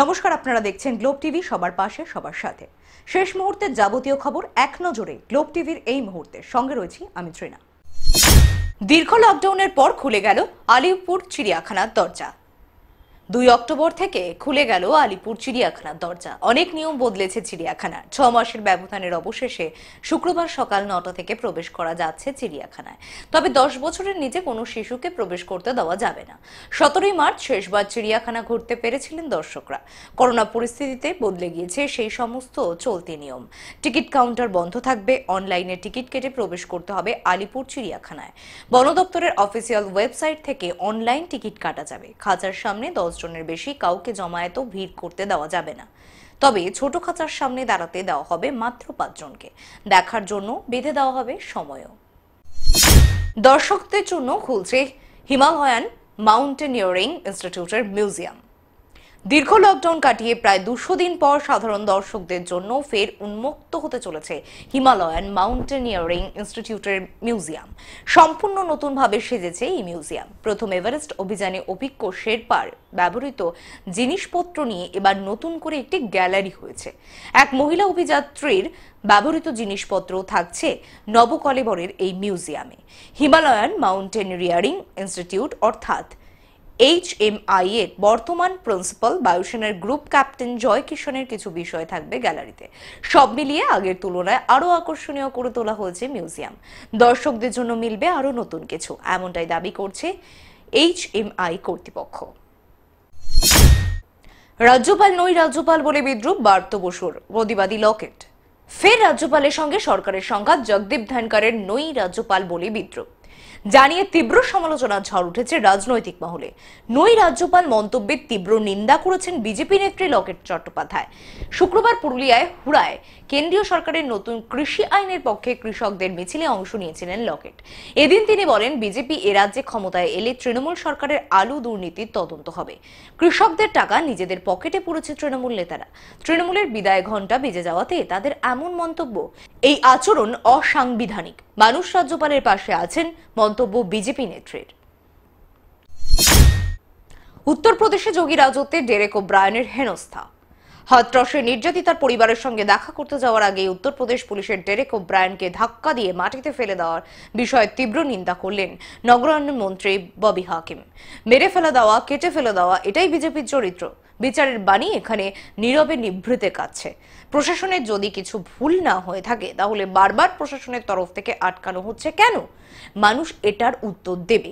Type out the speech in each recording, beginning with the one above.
নমস্কার আপনারা দেখছেন গ্লোব টিভি সবার পাশে সবার সাথে শেষ মুহূর্তের যাবতীয় খবর এক নজরে গ্লোব টিভির এই মুহূর্তে সঙ্গে রয়েছি আমি ট্রিনা দীর্ঘ লকডাউনের পর খুলে গেল আলিপুর চিড়িয়াখানার দরজা দুই অক্টোবর থেকে খুলে গেল আলিপুর চিড়িয়াখানার দরজা অনেক নিয়ম বদলেছে চিড়িয়াখানা ছ মাসের ব্যবধানের অবশেষে শুক্রবার সকাল নটা থেকে প্রবেশ করা যাচ্ছে চিড়িয়াখানায় তবে দশ বছরের নিচে কোনো শিশুকে প্রবেশ করতে দেওয়া যাবে না সতেরোই মার্চ শেষবার চিড়িয়াখানা ঘুরতে পেরেছিলেন দর্শকরা করোনা পরিস্থিতিতে বদলে গিয়েছে সেই সমস্ত চলতি নিয়ম টিকিট কাউন্টার বন্ধ থাকবে অনলাইনে টিকিট কেটে প্রবেশ করতে হবে আলিপুর চিড়িয়াখানায় বন দপ্তরের অফিসিয়াল ওয়েবসাইট থেকে অনলাইন টিকিট কাটা যাবে খাঁচার সামনে দশ জনের বেশি কাউকে জমায়েত ভিড় করতে দেওয়া যাবে না তবে ছোট খাঁচার সামনে দাঁড়াতে দেওয়া হবে মাত্র পাঁচজনকে দেখার জন্য বেঁধে দেওয়া হবে সময়ও দর্শকদের জন্য খুলছে হিমালয়ান মাউন্টেনিয়ারিং ইনস্টিটিউটের মিউজিয়াম দীর্ঘ লকডাউন কাটিয়ে প্রায় দুশো দিন পর সাধারণ দর্শকদের জন্য ফের উন্মুক্ত হতে চলেছে হিমালয়ান মাউন্টেনিয়ারিং ইনস্টিটিউটের মিউজিয়াম সম্পূর্ণ নতুনভাবে সেজেছে এই মিউজিয়াম প্রথম এভারেস্ট অভিযানে অভিজ্ঞ শেরপার ব্যবহৃত জিনিসপত্র নিয়ে এবার নতুন করে একটি গ্যালারি হয়েছে এক মহিলা অভিযাত্রীর ব্যবহৃত জিনিসপত্র থাকছে নবকলেবরের এই মিউজিয়ামে হিমালয়ান মাউন্টেনিয়ারিং ইনস্টিটিউট অর্থাৎ এইচ এম আই এর বর্তমান প্রিন্সিপাল বায়ুসেনার গ্রুপ ক্যাপ্টেন জয় কিশনের কিছু বিষয় থাকবে গ্যালারিতে সব মিলিয়ে আগের তুলনায় আরো আকর্ষণীয় করে তোলা হয়েছে মিউজিয়াম দর্শকদের জন্য মিলবে আরো নতুন কিছু এমনটাই দাবি করছে এইচ এম আই কর্তৃপক্ষ রাজ্যপাল নই রাজ্যপাল বলে বিদ্রুপ বার্ত বসুর প্রতিবাদী লকেট ফের রাজ্যপালের সঙ্গে সরকারের সংঘাত জগদীপ ধানকারের নই রাজ্যপাল বলে বিদ্রুপ জানিয়ে তীব্র সমালোচনার ঝড় উঠেছে রাজনৈতিক মহলে নই রাজ্যপাল মন্তব্যের তীব্র নিন্দা করেছেন বিজেপি নেত্রী লকেট চট্টোপাধ্যায় শুক্রবার পুরুলিয়ায় হুড়ায় কেন্দ্রীয় সরকারের নতুন কৃষি আইনের পক্ষে কৃষকদের মিছিলে অংশ নিয়েছিলেন লকেট এদিন তিনি বলেন বিজেপি এ রাজ্যে ক্ষমতায় এলে তৃণমূল সরকারের আলু দুর্নীতির তদন্ত হবে কৃষকদের টাকা নিজেদের পকেটে পড়েছে তৃণমূল নেতারা তৃণমূলের বিদায় ঘণ্টা বেজে যাওয়াতে তাদের এমন মন্তব্য এই আচরণ অসাংবিধানিক মানুষ রাজ্যপালের পাশে আছেন মন্তব্য বিজেপি নেত্রীর উত্তরপ্রদেশে যোগী রাজত্বে ডেরেক ও ব্রায়নের হেনস্থা হত্রসে নির্যাতিতার পরিবারের সঙ্গে দেখা করতে যাওয়ার আগে উত্তরপ্রদেশ পুলিশের ডেরেক ও ব্রায়ানকে ধাক্কা দিয়ে মাটিতে ফেলে দেওয়ার বিষয়ে তীব্র নিন্দা করলেন নগরায়ণ মন্ত্রী ববি হাকিম মেরে ফেলা দেওয়া কেটে ফেলে দেওয়া এটাই বিজেপির চরিত্র বিচারের বাণী এখানে নীরবে নিভৃতে কাছে প্রশাসনের যদি কিছু ভুল না হয়ে থাকে তাহলে বারবার প্রশাসনের তরফ থেকে আটকানো হচ্ছে কেন মানুষ এটার উত্তর দেবে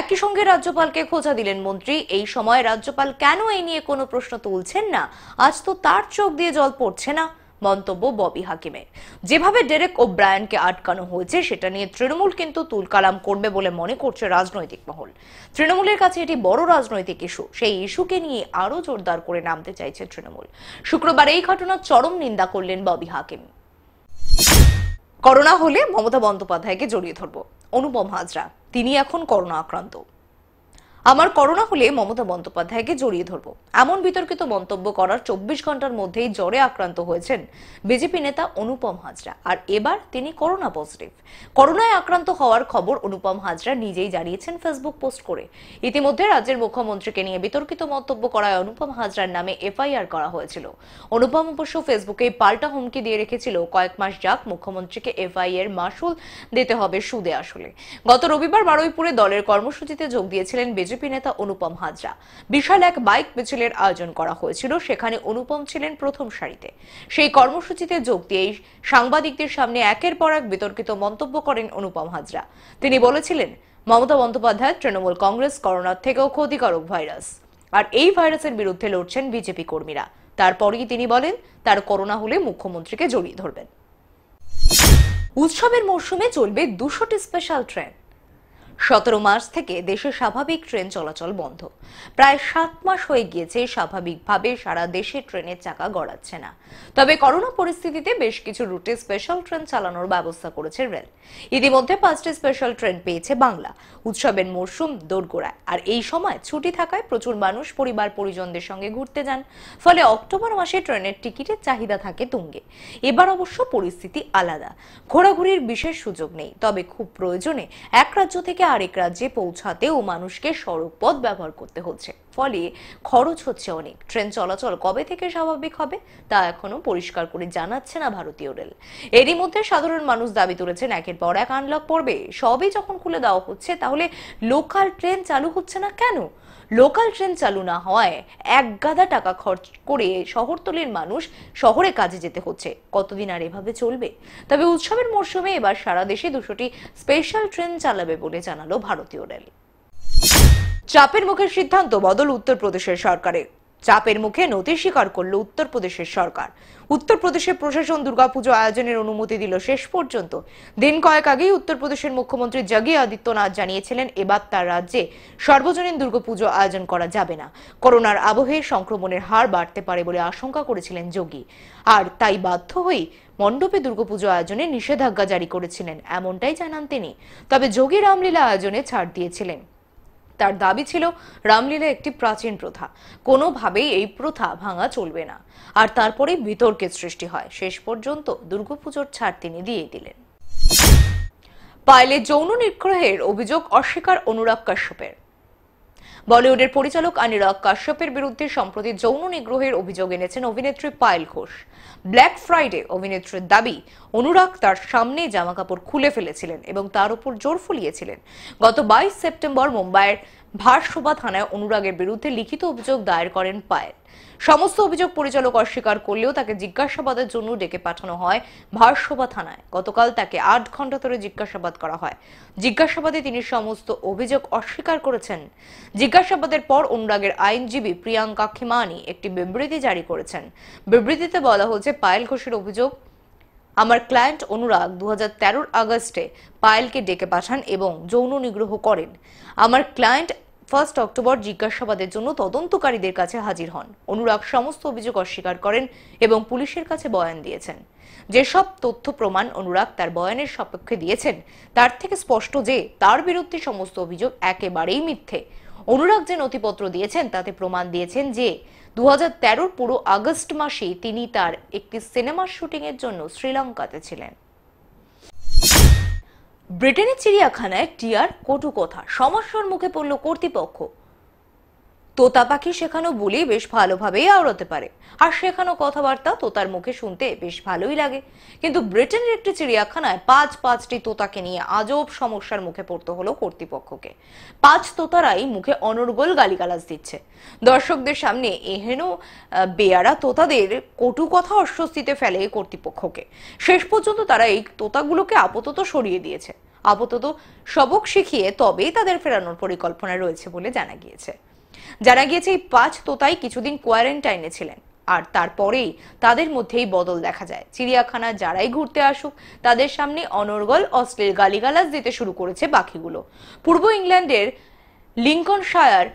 একই সঙ্গে রাজ্যপালকে খোঁজা দিলেন মন্ত্রী এই সময় রাজ্যপাল কেন এই নিয়ে কোনো প্রশ্ন তুলছেন না আজ তো তার চোখ দিয়ে জল পড়ছে না মন্তব্য ববি হাকিমের যেভাবে ডেরেক ও ব্রায়ানকে আটকানো হয়েছে সেটা নিয়ে তৃণমূল কিন্তু তুলকালাম করবে বলে মনে করছে রাজনৈতিক মহল তৃণমূলের কাছে এটি বড় রাজনৈতিক ইস্যু সেই ইস্যুকে নিয়ে আরও জোরদার করে নামতে চাইছে তৃণমূল শুক্রবার এই ঘটনার চরম নিন্দা করলেন ববি হাকিম করোনা হলে মমতা বন্দ্যোপাধ্যায়কে জড়িয়ে ধরব অনুপম হাজরা তিনি এখন করোনা আক্রান্ত আমার করোনা হলে মমতা বন্দ্যোপাধ্যায়কে জড়িয়ে ধরব এমন বিতর্কিত মন্তব্য করার চব্বিশ ঘন্টার মধ্যেই জ্বরে আক্রান্ত হয়েছেন বিজেপি নেতা অনুপম হাজরা আর এবার তিনি করোনা পজিটিভ করোনায় আক্রান্ত হওয়ার খবর অনুপম হাজরা নিজেই জানিয়েছেন ফেসবুক পোস্ট করে ইতিমধ্যে রাজ্যের মুখ্যমন্ত্রীকে নিয়ে বিতর্কিত মন্তব্য করায় অনুপম হাজরার নামে এফআইআর করা হয়েছিল অনুপম অবশ্য ফেসবুকে পাল্টা হুমকি দিয়ে রেখেছিল কয়েক মাস যাক মুখ্যমন্ত্রীকে এফআইআর মাসুল দিতে হবে সুদে আসলে গত রবিবার বারুইপুরে দলের কর্মসূচিতে যোগ দিয়েছিলেন বিজেপি বিজেপি নেতা অনুপম হাজরা বিশাল এক বাইক মিছিলের আয়োজন করা হয়েছিল সেখানে অনুপম ছিলেন প্রথম সারিতে সেই কর্মসূচিতে যোগ দিয়েই সাংবাদিকদের সামনে একের পর এক বিতর্কিত মন্তব্য করেন অনুপম হাজরা তিনি বলেছিলেন মমতা বন্দ্যোপাধ্যায় তৃণমূল কংগ্রেস করোনার থেকেও ক্ষতিকারক ভাইরাস আর এই ভাইরাসের বিরুদ্ধে লড়ছেন বিজেপি কর্মীরা তারপরেই তিনি বলেন তার করোনা হলে মুখ্যমন্ত্রীকে জড়িয়ে ধরবেন উৎসবের মরশুমে চলবে দুশোটি স্পেশাল ট্রেন সতেরো মার্চ থেকে দেশে স্বাভাবিক ট্রেন চলাচল বন্ধ প্রায় সাত মাস হয়ে গিয়েছে স্বাভাবিকভাবে সারা দেশে ট্রেনের চাকা গড়াচ্ছে না তবে করোনা পরিস্থিতিতে বেশ কিছু রুটে স্পেশাল ট্রেন চালানোর ব্যবস্থা করেছে রেল ইতিমধ্যে পাঁচটি স্পেশাল ট্রেন পেয়েছে বাংলা উৎসবের মরশুম দোরগোড়ায় আর এই সময় ছুটি থাকায় প্রচুর মানুষ পরিবার পরিজনদের সঙ্গে ঘুরতে যান ফলে অক্টোবর মাসে ট্রেনের টিকিটের চাহিদা থাকে তুঙ্গে এবার অবশ্য পরিস্থিতি আলাদা ঘোরাঘুরির বিশেষ সুযোগ নেই তবে খুব প্রয়োজনে এক রাজ্য থেকে আরেক রাজ্যে পৌঁছাতেও মানুষকে সড়ক পথ ব্যবহার করতে হচ্ছে ফলে খরচ হচ্ছে অনেক ট্রেন চলাচল কবে থেকে স্বাভাবিক হবে তা এখনো পরিষ্কার করে জানাচ্ছে না ভারতীয় রেল এরই মধ্যে সাধারণ মানুষ দাবি তুলেছেন একের পর এক আনলক পড়বে সবই যখন খুলে দেওয়া হচ্ছে তাহলে লোকাল ট্রেন চালু হচ্ছে না কেন লোকাল ট্রেন চালু না হওয়ায় এক গাদা টাকা খরচ করে শহরতলির মানুষ শহরে কাজে যেতে হচ্ছে কতদিন আর এভাবে চলবে তবে উৎসবের মরশুমে এবার সারা দেশে দুশোটি স্পেশাল ট্রেন চালাবে বলে জানালো ভারতীয় রেল চাপের মুখে সিদ্ধান্ত বদল উত্তরপ্রদেশের সরকারের চাপের মুখে নথি স্বীকার করল উত্তরপ্রদেশের সরকার উত্তরপ্রদেশের প্রশাসন দুর্গাপুজো আয়োজনের অনুমতি দিল শেষ পর্যন্ত দিন কয়েক আগেই উত্তরপ্রদেশের মুখ্যমন্ত্রী যোগী আদিত্যনাথ জানিয়েছিলেন এবার তার রাজ্যে সর্বজনীন দুর্গাপুজো আয়োজন করা যাবে না করোনার আবহে সংক্রমণের হার বাড়তে পারে বলে আশঙ্কা করেছিলেন যোগী আর তাই বাধ্য হয়েই মণ্ডপে দুর্গাপুজো আয়োজনে নিষেধাজ্ঞা জারি করেছিলেন এমনটাই জানান তিনি তবে যোগী রামলীলা আয়োজনে ছাড় দিয়েছিলেন তার দাবি ছিল রামলীলা একটি প্রাচীন প্রথা কোনোভাবেই এই প্রথা ভাঙা চলবে না আর তারপরে বিতর্কের সৃষ্টি হয় শেষ পর্যন্ত দুর্গাপুজোর ছাড় তিনি দিয়ে দিলেন পাইলে যৌন নিগ্রহের অভিযোগ অস্বীকার অনুরাগ কাশ্যপের বলিউডের পরিচালক আনিরাগ কাশ্যপের বিরুদ্ধে সম্প্রতি যৌন নিগ্রহের অভিযোগ এনেছেন অভিনেত্রী পায়েল ঘোষ ব্ল্যাক ফ্রাইডে অভিনেত্রীর দাবি অনুরাগ তার সামনে জামা কাপড় খুলে ফেলেছিলেন এবং তার উপর জোর ফুলিয়েছিলেন গত বাইশ সেপ্টেম্বর মুম্বাইয়ের ভারসোভা থানায় অনুরাগের বিরুদ্ধে লিখিত অভিযোগ দায়ের করেন পায়েল সমস্ত অভিযোগ পরিচালক অস্বীকার করলেও তাকে জিজ্ঞাসাবাদের জন্য ডেকে পাঠানো হয় ভারসোভা থানায় গতকাল তাকে আট ঘন্টা ধরে জিজ্ঞাসাবাদ করা হয় জিজ্ঞাসাবাদে তিনি সমস্ত অভিযোগ অস্বীকার করেছেন জিজ্ঞাসাবাদের পর অনুরাগের আইনজীবী প্রিয়াঙ্কা খিমানি একটি বিবৃতি জারি করেছেন বিবৃতিতে বলা হয়েছে পায়েল ঘোষের অভিযোগ আমার ক্লায়েন্ট অনুরাগ দু হাজার আগস্টে পায়েলকে ডেকে পাঠান এবং যৌন নিগ্রহ করেন আমার ক্লায়েন্ট ফার্স্ট অক্টোবর জিজ্ঞাসাবাদের জন্য তদন্তকারীদের কাছে হাজির হন অনুরাগ সমস্ত অভিযোগ অস্বীকার করেন এবং পুলিশের কাছে বয়ান দিয়েছেন যেসব তথ্য প্রমাণ অনুরাগ তার বয়ানের সপক্ষে দিয়েছেন তার থেকে স্পষ্ট যে তার বিরুদ্ধে সমস্ত অভিযোগ একেবারেই মিথ্যে অনুরাগ যে নথিপত্র দিয়েছেন তাতে প্রমাণ দিয়েছেন যে দু হাজার পুরো আগস্ট মাসে তিনি তার একটি সিনেমার শুটিংয়ের জন্য শ্রীলঙ্কাতে ছিলেন ব্রিটেনের চিড়িয়াখানায় টিয়ার কটু কথা সমস্যার মুখে পড়ল কর্তৃপক্ষ তোতা পাখি শেখানো বলি বেশ ভালোভাবেই আওড়াতে পারে আর শেখানো কথাবার্তা তোতার মুখে শুনতে বেশ ভালোই লাগে কিন্তু ব্রিটেনের একটি চিড়িয়াখানায় পাঁচ পাঁচটি তোতাকে নিয়ে আজব সমস্যার মুখে পড়তে হলো কর্তৃপক্ষকে পাঁচ তোতারাই মুখে অনর্গল গালিগালাজ দিচ্ছে দর্শকদের সামনে এহেন বেয়ারা তোতাদের কটু কথা অস্বস্তিতে ফেলে কর্তৃপক্ষকে শেষ পর্যন্ত তারা এই তোতাগুলোকে আপাতত সরিয়ে দিয়েছে আপাতত সবক শিখিয়ে তবেই তাদের ফেরানোর পরিকল্পনা রয়েছে বলে জানা গিয়েছে যারা গিয়েছে এই পাঁচ তোতাই কিছুদিন কোয়ারেন্টাইনে ছিলেন আর তারপরেই তাদের মধ্যেই বদল দেখা যায় চিড়িয়াখানা যারাই ঘুরতে আসুক তাদের সামনে অনর্গল অশ্লীল গালিগালাজ দিতে শুরু করেছে পাখিগুলো পূর্ব ইংল্যান্ডের লিঙ্কনশায়ার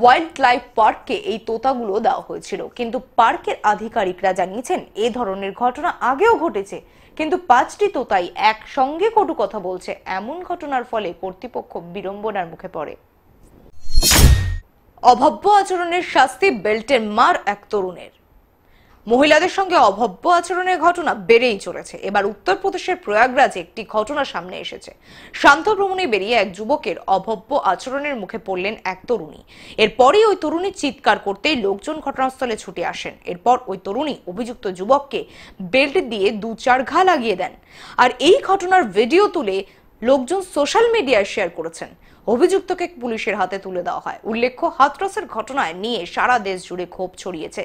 ওয়াইল্ড লাইফ পার্ককে এই তোতাগুলো দেওয়া হয়েছিল কিন্তু পার্কের আধিকারিকরা জানিয়েছেন এ ধরনের ঘটনা আগেও ঘটেছে কিন্তু পাঁচটি তোতাই একসঙ্গে কটু কথা বলছে এমন ঘটনার ফলে কর্তৃপক্ষ বিড়ম্বনার মুখে পড়ে অভব্য আচরণের শাস্তি বেল্টের মার এক তরুণের মহিলাদের সঙ্গে অভব্য আচরণের ঘটনা বেড়েই চলেছে এবার উত্তরপ্রদেশের প্রয়াগরাজে একটি ঘটনা সামনে এসেছে শান্ত ভ্রমণে বেরিয়ে এক যুবকের অভব্য আচরণের মুখে পড়লেন এক তরুণী এরপরই ওই তরুণী চিৎকার করতেই লোকজন ঘটনাস্থলে ছুটে আসেন এরপর ওই তরুণী অভিযুক্ত যুবককে বেল্ট দিয়ে দু চার ঘা লাগিয়ে দেন আর এই ঘটনার ভিডিও তুলে লোকজন সোশ্যাল মিডিয়ায় শেয়ার করেছেন অভিযুক্তকে পুলিশের হাতে তুলে দেওয়া হয় উল্লেখ্য হাতরসের ঘটনায় নিয়ে সারা দেশ জুড়ে ক্ষোভ ছড়িয়েছে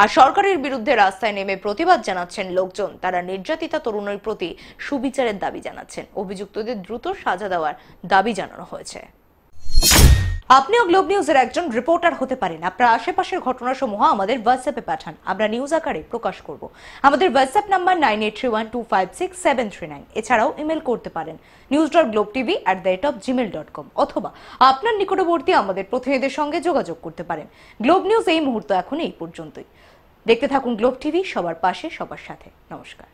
আর সরকারের বিরুদ্ধে রাস্তায় নেমে প্রতিবাদ জানাচ্ছেন লোকজন তারা নির্যাতিতা তরুণের প্রতি সুবিচারের দাবি জানাচ্ছেন অভিযুক্তদের দ্রুত সাজা দেওয়ার দাবি জানানো হয়েছে আপনিও গ্লোব নিউজের একজন রিপোর্টার হতে পারেন আপনার আশেপাশের ঘটনাসমূহ আমাদের হোয়াটসঅ্যাপে পাঠান আমরা নিউজ আকারে প্রকাশ করব আমাদের WhatsApp number nine eight three one two five six seven three nine এছাড়াও ইমেল করতে পারেন news dot globe TV at the rate of Gmail dot com অথবা আপনার নিকটবর্তী আমাদের প্রতিনিধির সঙ্গে যোগাযোগ করতে পারেন গ্লোব নিউজ এই মুহূর্ত এখন এই পর্যন্তই দেখতে থাকুন গ্লোব টিভি সবার পাশে সবার সাথে নমস্কার